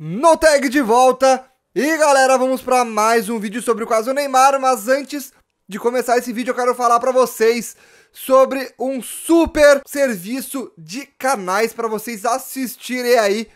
no tag de volta. E galera, vamos para mais um vídeo sobre o caso Neymar, mas antes de começar esse vídeo eu quero falar para vocês sobre um super serviço de canais para vocês assistirem aí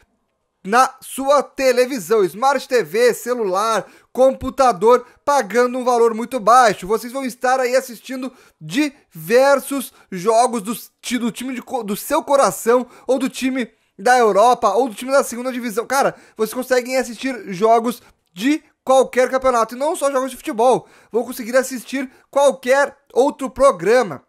na sua televisão, Smart TV, celular, computador, pagando um valor muito baixo. Vocês vão estar aí assistindo diversos jogos do, do time de, do seu coração ou do time da Europa ou do time da segunda divisão. Cara, vocês conseguem assistir jogos de qualquer campeonato e não só jogos de futebol. Vão conseguir assistir qualquer outro programa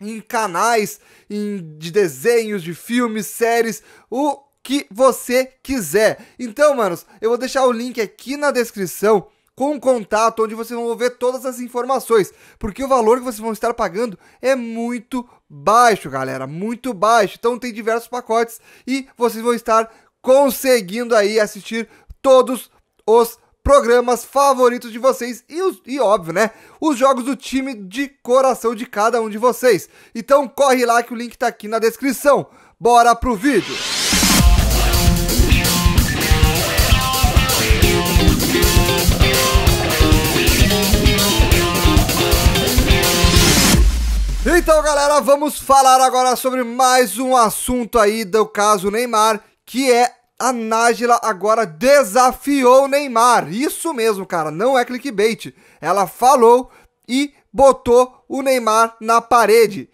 em canais, em, de desenhos, de filmes, séries, o que você quiser. Então, manos, eu vou deixar o link aqui na descrição com contato, onde vocês vão ver todas as informações, porque o valor que vocês vão estar pagando é muito baixo, galera, muito baixo. Então tem diversos pacotes e vocês vão estar conseguindo aí assistir todos os programas favoritos de vocês e, e óbvio, né? Os jogos do time de coração de cada um de vocês. Então corre lá que o link tá aqui na descrição. Bora pro vídeo. Então, galera, vamos falar agora sobre mais um assunto aí do caso Neymar, que é a Nájila agora desafiou Neymar. Isso mesmo, cara, não é clickbait. Ela falou e botou o Neymar na parede.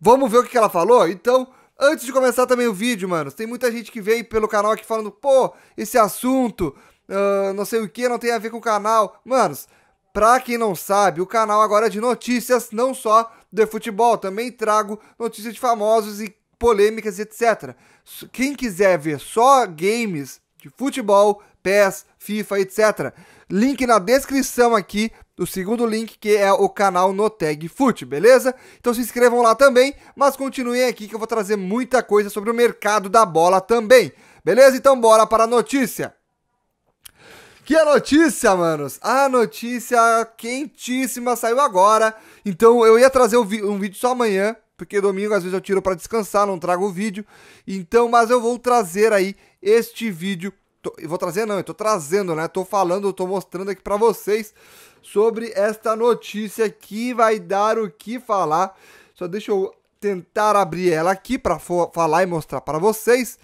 Vamos ver o que ela falou? Então, antes de começar também o vídeo, mano, tem muita gente que veio pelo canal aqui falando, pô, esse assunto, uh, não sei o que, não tem a ver com o canal. Manos, pra quem não sabe, o canal agora é de notícias, não só do futebol. Também trago notícias de famosos e polêmicas, etc. Quem quiser ver só games de futebol, PES, FIFA, etc. Link na descrição aqui, o segundo link que é o canal no Tag Foot, beleza? Então se inscrevam lá também, mas continuem aqui que eu vou trazer muita coisa sobre o mercado da bola também. Beleza? Então bora para a notícia. Que é a notícia, manos! A notícia quentíssima saiu agora. Então eu ia trazer um, vídeo só amanhã, porque domingo às vezes eu tiro para descansar, não trago o vídeo. Então, mas eu vou trazer aí este vídeo. Tô, vou trazer não, eu tô trazendo, né? Tô falando, eu tô mostrando aqui para vocês sobre esta notícia que vai dar o que falar. Só deixa eu tentar abrir ela aqui para falar e mostrar para vocês.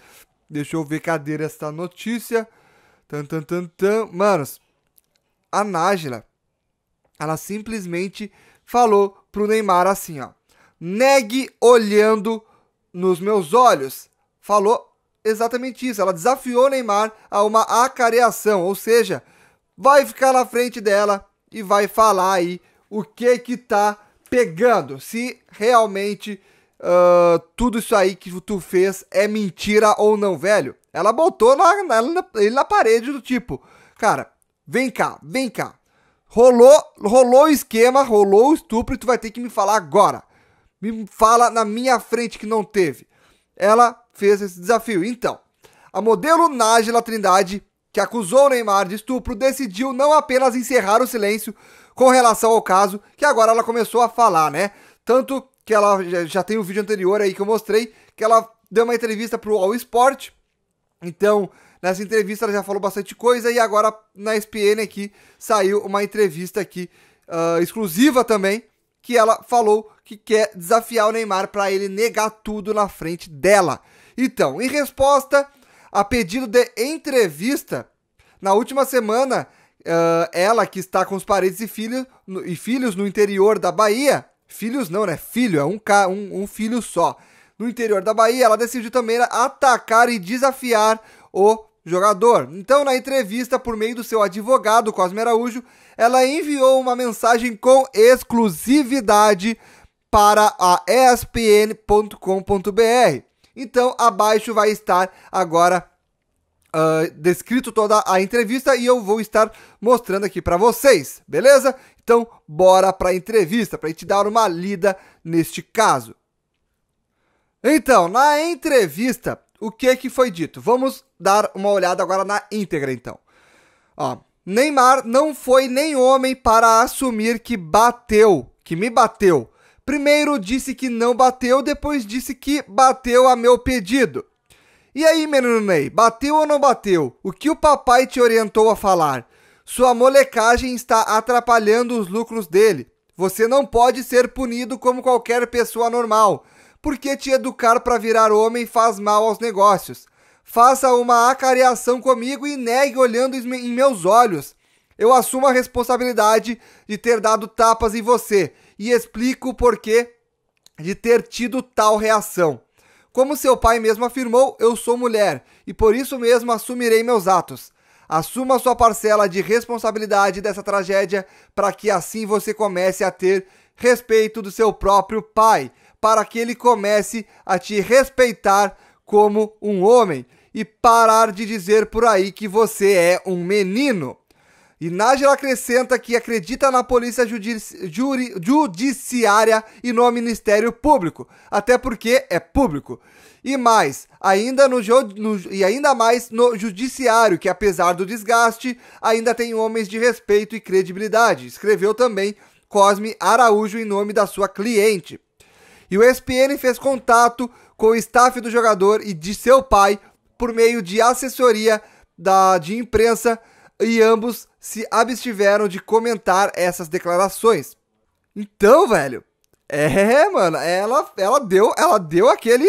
Deixa eu ver cadê esta notícia. Tan, tan, tan, tan. Manos, a Nájila, ela simplesmente falou pro Neymar assim, ó. Negue olhando nos meus olhos. Falou exatamente isso. Ela desafiou o Neymar a uma acareação, ou seja, vai ficar na frente dela e vai falar aí o que que tá pegando, se realmente ah, tudo isso aí que tu fez é mentira ou não, velho. Ela botou na, na, na, ele na parede do tipo, cara, vem cá, vem cá. Rolou, rolou o esquema, rolou o estupro e tu vai ter que me falar agora. Me fala na minha frente que não teve. Ela fez esse desafio. Então, a modelo Nájila Trindade, que acusou o Neymar de estupro, decidiu não apenas encerrar o silêncio com relação ao caso, que agora ela começou a falar, né? Tanto que ela já, já tem o um vídeo anterior aí que eu mostrei, que ela deu uma entrevista pro All Sport. Então, nessa entrevista ela já falou bastante coisa e agora na ESPN aqui saiu uma entrevista aqui uh, exclusiva também, que ela falou que quer desafiar o Neymar para ele negar tudo na frente dela. Então, em resposta a pedido de entrevista, na última semana, uh, ela que está com os parentes e, filho, e filhos no interior da Bahia, Filhos não, né? Filho, é um, ca... um, um filho só. No interior da Bahia, ela decidiu também atacar e desafiar o jogador. Então, na entrevista por meio do seu advogado, Cosme Araújo, ela enviou uma mensagem com exclusividade para a espn.com.br. Então, abaixo vai estar agora ah, descrito toda a entrevista e eu vou estar mostrando aqui para vocês, beleza? Então, bora para a entrevista, para a gente dar uma lida neste caso. Então, na entrevista, o que, que foi dito? Vamos dar uma olhada agora na íntegra, então. Ó, Neymar não foi nem homem para assumir que bateu, que me bateu. Primeiro disse que não bateu, depois disse que bateu a meu pedido. E aí, menino Ney, bateu ou não bateu? O que o papai te orientou a falar? Sua molecagem está atrapalhando os lucros dele. Você não pode ser punido como qualquer pessoa normal, porque te educar para virar homem faz mal aos negócios. Faça uma acareação comigo e negue olhando em meus olhos. Eu assumo a responsabilidade de ter dado tapas em você e explico o porquê de ter tido tal reação. Como seu pai mesmo afirmou, eu sou mulher e por isso mesmo assumirei meus atos. Assuma sua parcela de responsabilidade dessa tragédia para que assim você comece a ter respeito do seu próprio pai, para que ele comece a te respeitar como um homem e parar de dizer por aí que você é um menino. E Nájila acrescenta que acredita na polícia judici judiciária e no Ministério Público, até porque é público. E mais, ainda no, no, e ainda mais no judiciário, que apesar do desgaste, ainda tem homens de respeito e credibilidade. Escreveu também Cosme Araújo em nome da sua cliente. E o SPN fez contato com o staff do jogador e de seu pai por meio de assessoria da, de imprensa e ambos se abstiveram de comentar essas declarações. Então, velho, é, mano, ela, ela deu, ela deu aquele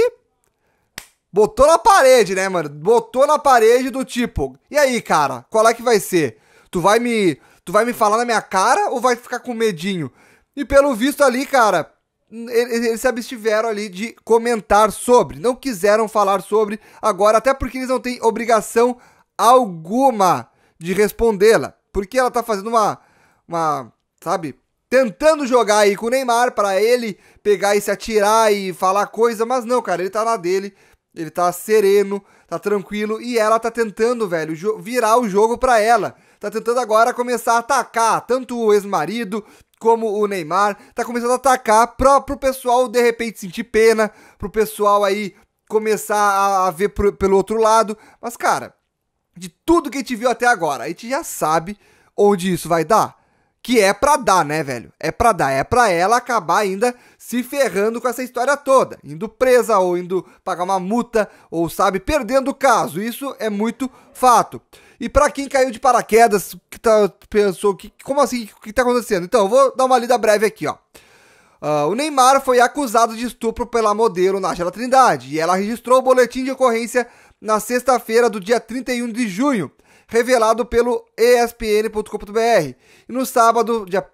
botou na parede, né, mano? Botou na parede do tipo, e aí, cara, qual é que vai ser? Tu vai me, tu vai me falar na minha cara ou vai ficar com medinho? E pelo visto ali, cara, eles, eles se abstiveram ali de comentar sobre, não quiseram falar sobre agora, até porque eles não têm obrigação alguma de respondê-la. Porque ela tá fazendo uma. Uma. Sabe? Tentando jogar aí com o Neymar para ele pegar e se atirar e falar coisa, mas não, cara, ele tá na dele, ele tá sereno, tá tranquilo e ela tá tentando, velho, virar o jogo pra ela. Tá tentando agora começar a atacar tanto o ex-marido como o Neymar. Tá começando a atacar pra, pro pessoal de repente sentir pena, pro pessoal aí começar a, a ver pro, pelo outro lado. Mas, cara, de tudo que a gente viu até agora. A gente já sabe onde isso vai dar. Que é pra dar, né, velho? É pra dar. É pra ela acabar ainda se ferrando com essa história toda. Indo presa ou indo pagar uma multa ou, sabe, perdendo o caso. Isso é muito fato. E para quem caiu de paraquedas, que tá, pensou, que, como assim? O que tá acontecendo? Então, eu vou dar uma lida breve aqui, ó. Uh, o Neymar foi acusado de estupro pela modelo Nájera Trindade e ela registrou o boletim de ocorrência na sexta-feira do dia 31 de junho, revelado pelo espn.com.br. E no sábado, dia,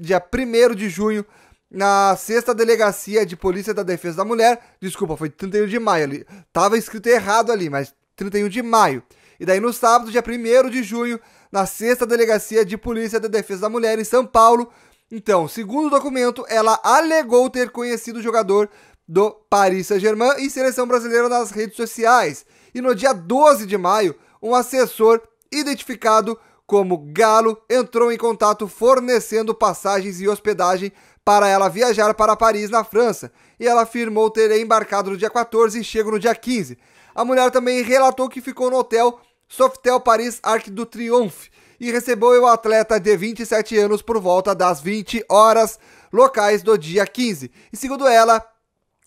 dia 1 de junho, na sexta delegacia de polícia da defesa da mulher, desculpa, foi 31 de maio ali, tava escrito errado ali, mas 31 de maio. E daí no sábado, dia 1 de junho, na sexta delegacia de polícia da defesa da mulher em São Paulo. Então, segundo o documento, ela alegou ter conhecido o jogador do Paris Saint-Germain e seleção brasileira nas redes sociais e no dia 12 de maio, um assessor identificado como Galo entrou em contato fornecendo passagens e hospedagem para ela viajar para Paris, na França, e ela afirmou ter embarcado no dia 14 e chego no dia 15. A mulher também relatou que ficou no hotel Softel Paris Arc do Triomphe e recebeu o atleta de 27 anos por volta das 20 horas locais do dia 15. E segundo ela,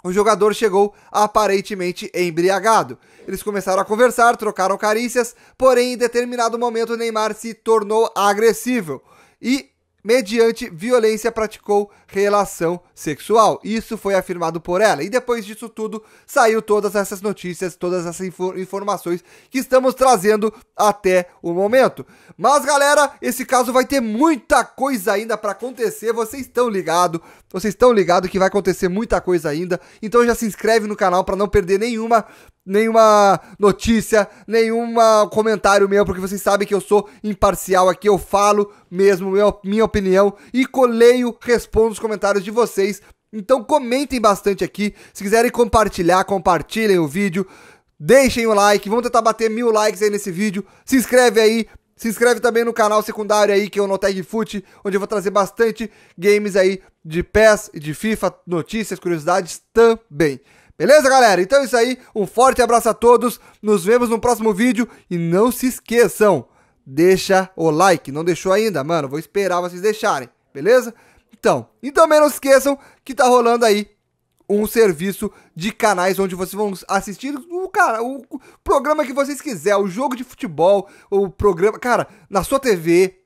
o jogador chegou aparentemente embriagado. Eles começaram a conversar, trocaram carícias, porém em determinado momento Neymar se tornou agressivo e mediante violência praticou relação sexual. Isso foi afirmado por ela. E depois disso tudo, saiu todas essas notícias, todas essas infor informações que estamos trazendo até o momento. Mas galera, esse caso vai ter muita coisa ainda para acontecer. Vocês estão ligados? Vocês estão ligados que vai acontecer muita coisa ainda. Então já se inscreve no canal para não perder nenhuma nenhuma notícia, nenhum comentário meu, porque vocês sabem que eu sou imparcial aqui, eu falo mesmo minha opinião e coleio, respondo os comentários de vocês. Então comentem bastante aqui, se quiserem compartilhar, compartilhem o vídeo, deixem o like, vamos tentar bater mil likes aí nesse vídeo, se inscreve aí, se inscreve também no canal secundário aí, que é o Notag Foot, onde eu vou trazer bastante games aí de PES e de FIFA, notícias, curiosidades também. Beleza, galera? Então é isso aí. Um forte abraço a todos. Nos vemos no próximo vídeo. E não se esqueçam, deixa o like. Não deixou ainda? Mano, vou esperar vocês deixarem. Beleza? Então, e também não se esqueçam que tá rolando aí um serviço de canais onde vocês vão assistir o cara, o programa que vocês quiserem, o jogo de futebol, o programa, cara, na sua TV,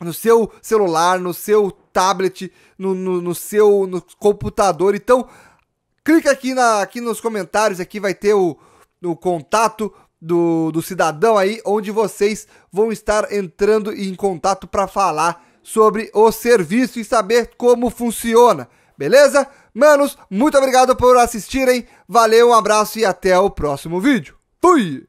no seu celular, no seu tablet, no, no, no seu no computador. Então, Clica aqui, na, aqui nos comentários, aqui vai ter o, o contato do, do cidadão aí, onde vocês vão estar entrando em contato para falar sobre o serviço e saber como funciona, beleza? Manos, muito obrigado por assistirem, valeu, um abraço e até o próximo vídeo. Fui!